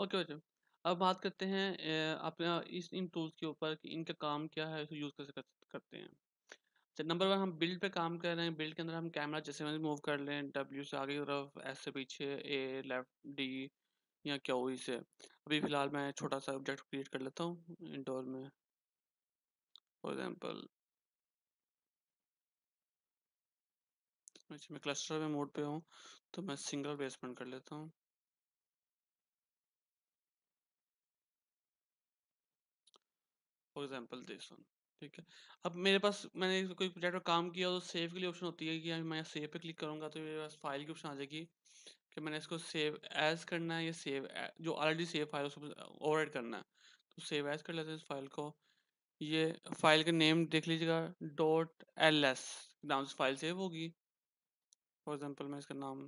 okay बच्चों अब बात करते हैं आप इस इन टूल्स के ऊपर कि इनका काम क्या है इसको यूज़ कैसे कर, करते हैं अच्छा नंबर वन हम बिल्ड पे काम कर रहे हैं बिल्ड के अंदर हम कैमरा जैसे मर्जी मूव कर लें डब्ल्यू से आगे की तरफ एस से पीछे ए लेफ्ट डी या क्या हुई से अभी फ़िलहाल मैं छोटा सा ऑब्जेक्ट क्रिएट कर लेता हूँ इंडोर में फॉर एग्ज़ाम्पल मैं क्लस्टर में मोड पे हूँ तो मैं सिंगल बेसमेंट कर लेता हूँ फॉर एग्जाम्पल दिस वन ठीक है अब मेरे पास मैंने कोई प्रोजेक्ट पर काम किया तो सेव के लिए ऑप्शन होती है कि मैं सेव पे क्लिक करूँगा तो मेरे पास फाइल की ऑप्शन आ जाएगी कि मैंने इसको सेव एज करना है या सेव जो ऑलरेडी सेव फाइल उसको ओवर करना है तो सेव एज कर लेते हैं इस फाइल को ये फाइल का नेम देख लीजिएगा डॉट एल एस नाम से फाइल सेव होगी फॉर एग्जाम्पल मैं इसका नाम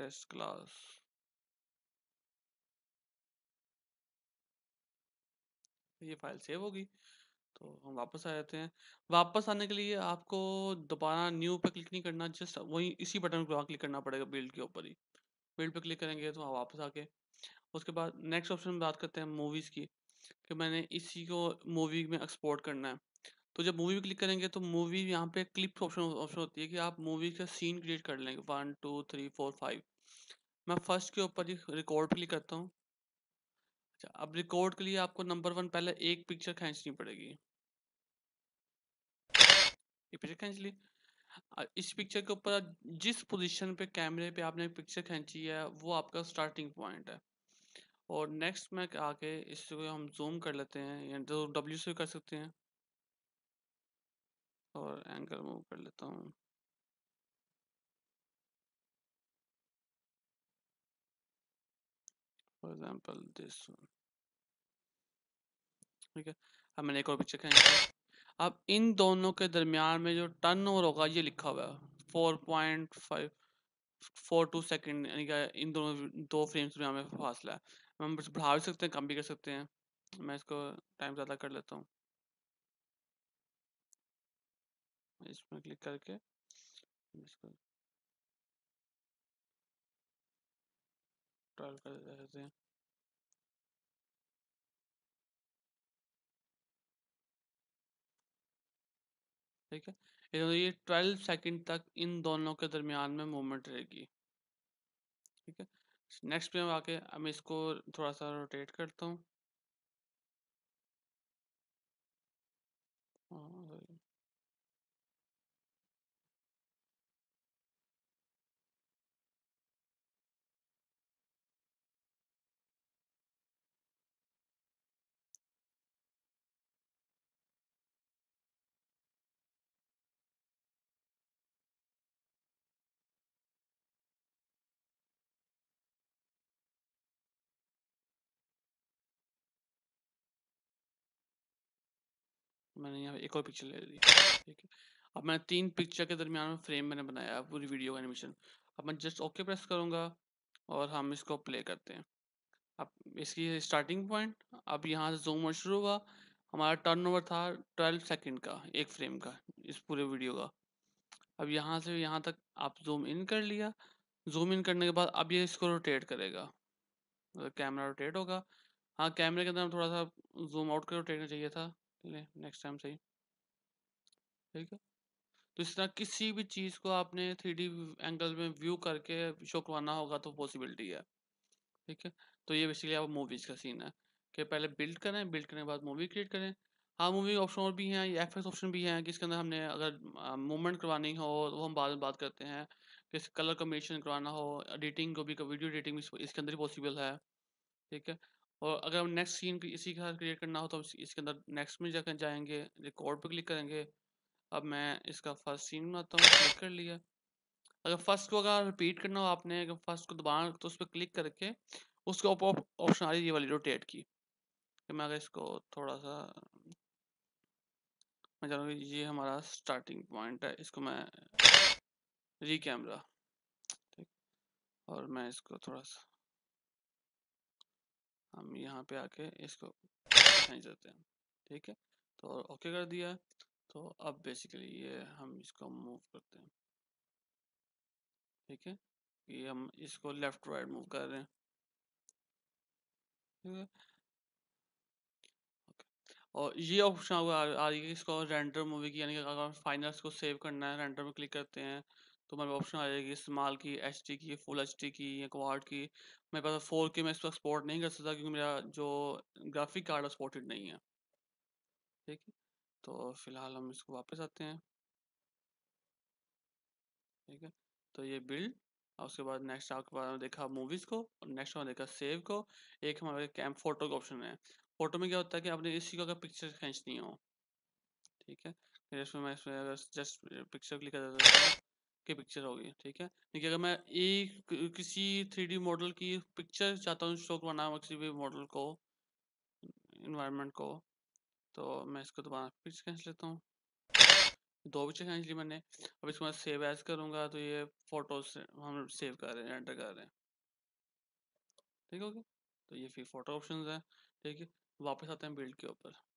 टेस्ट क्लास ये फाइल सेव होगी तो हम वापस आ जाते हैं वापस आने के लिए आपको दोबारा न्यू पे क्लिक नहीं करना जस्ट वही इसी बटन पर क्लिक करना पड़ेगा बिल्ड के ऊपर ही बिल्ड पे क्लिक करेंगे तो वहाँ वापस आके उसके बाद नेक्स्ट ऑप्शन में बात करते हैं मूवीज़ की कि मैंने इसी को मूवी में एक्सपोर्ट करना है तो जब मूवी क्लिक करेंगे तो मूवी यहाँ पे क्लिप ऑप्शन ऑप्शन होती है कि आप मूवी का सीन क्रिएट कर लेंगे one two three four five मैं फर्स्ट के ऊपर ही रिकॉर्ड क्लिक करता हूँ अच्छा अब रिकॉर्ड के लिए आपको नंबर वन पहले एक पिक्चर खींचनी पड़ेगी ये पिक्चर खींच ली इस पिक्चर के ऊपर जिस पोजीशन पे कैमरे पे आपने पिक्चर खींची है वो आपका स्टार्टिंग पॉइंट है और नेक्स्ट में आके इसको हम जूम कर लेते हैं या डब्ल्यू तो से कर सकते हैं और एंगल मूव कर लेता हूँ for example this one ठीक है अब मैंने एक और पिक्चर खेल अब इन दोनों के दरमियान में जो टर्न ओवर होगा ये लिखा हुआ है four point five four two second यानी कि इन दोनों दो फ्रेम्स में हमें फासला है हम बढ़ा भी सकते हैं कम भी कर सकते हैं मैं इसको टाइम ज़्यादा कर लेता हूँ इसमें क्लिक करके इसको इंस्टॉल कर देते हैं ठीक है ये ट्वेल्व सेकंड तक इन दोनों के दरमियान में मूवमेंट रहेगी ठीक है नेक्स्ट पे हम आके हम इसको थोड़ा सा रोटेट करता हूँ मैंने यहाँ एक और पिक्चर ले ली ठीक है अब मैंने तीन पिक्चर के दरमियान में फ्रेम मैंने बनाया पूरी वीडियो का एनिमेशन अब मैं जस्ट ओके प्रेस करूँगा और हम इसको प्ले करते हैं अब इसकी स्टार्टिंग पॉइंट अब यहाँ से जूम आउट शुरू हुआ हमारा ओवर था ट्वेल्व सेकेंड का एक फ्रेम का इस पूरे वीडियो का अब यहाँ से यहाँ तक आप जूम इन कर लिया जूम इन करने के बाद अब ये इसको रोटेट करेगा कैमरा मतलब रोटेट होगा हाँ कैमरे के अंदर थोड़ा सा जूम आउट कर रोटेट चाहिए था चलिए नेक्स्ट टाइम सही ठीक है तो इस तरह किसी भी चीज़ को आपने थ्री एंगल में व्यू करके शो करवाना होगा तो पॉसिबिलिटी है ठीक है तो ये बेसिकली आप मूवीज़ का सीन है कि पहले बिल्ड करें बिल्ड करने के बाद मूवी क्रिएट करें हाँ मूवी ऑप्शन और भी हैं या एफ ऑप्शन भी हैं कि इसके अंदर हमने अगर मूवमेंट करवानी हो तो हम बाद में बात करते हैं कि कलर कम्बिनेशन करवाना हो एडिटिंग को भी वीडियो एडिटिंग भी इसके अंदर ही पॉसिबल है ठीक है और अगर हम नेक्स्ट सीन इसी के साथ क्रिएट करना हो तो हम इसके अंदर नेक्स्ट में जाकर जाएंगे रिकॉर्ड पर क्लिक करेंगे अब मैं इसका फर्स्ट सीन बनाता हूँ क्लिक कर लिया अगर फर्स्ट को अगर रिपीट करना हो आपने अगर फर्स्ट को दबाना तो उस पर क्लिक करके उसके ऊपर ऑप्शन आ रही है वाली रोटेट की कि तो मैं अगर इसको थोड़ा सा मैं चाह ये हमारा स्टार्टिंग पॉइंट है इसको मैं री कैमरा ठीक और मैं इसको थोड़ा सा हम यहाँ पे आके इसको खींच देते हैं ठीक है तो ओके कर दिया तो अब बेसिकली ये हम इसको मूव करते हैं ठीक है ये हम इसको लेफ्ट राइट मूव कर रहे हैं ठीक है और ये ऑप्शन आ रही है इसको रेंडर मूवी की यानी कि अगर फाइनल्स को सेव करना है रेंडर में क्लिक करते हैं तो हमारे ऑप्शन आ जाएगी इस्तेमाल की एच की फुल एच की या क्वाड की मेरे पास फोर के मैं इस पर एक्सपोर्ट नहीं कर सकता क्योंकि मेरा जो ग्राफिक कार्ड सपोर्टेड नहीं है ठीक है तो फिलहाल हम इसको वापस आते हैं ठीक है तो ये बिल्ड और उसके बाद नेक्स्ट आपके बाद देखा मूवीज़ को और नेक्स्ट हमने देखा सेव को एक हमारे कैम फोटो का ऑप्शन है फोटो में क्या होता है कि आपने इसी को अगर पिक्चर खींचनी हो ठीक है फिर इसमें मैं इसमें अगर जस्ट पिक्चर क्लिक कर देता की पिक्चर होगी ठीक है देखिए अगर मैं एक किसी थ्री मॉडल की पिक्चर चाहता हूँ शो करवाना किसी भी मॉडल को इन्वायरमेंट को तो मैं इसको दोबारा पिक्स खींच लेता हूँ दो पिक्चर खींच ली मैंने अब इसको मैं सेव एज करूँगा तो ये फ़ोटोज हम सेव कर रहे हैं एंटर कर रहे हैं ठीक है ओके तो ये फिर फोटो ऑप्शन है ठीक है वापस आते हैं बिल्ड के ऊपर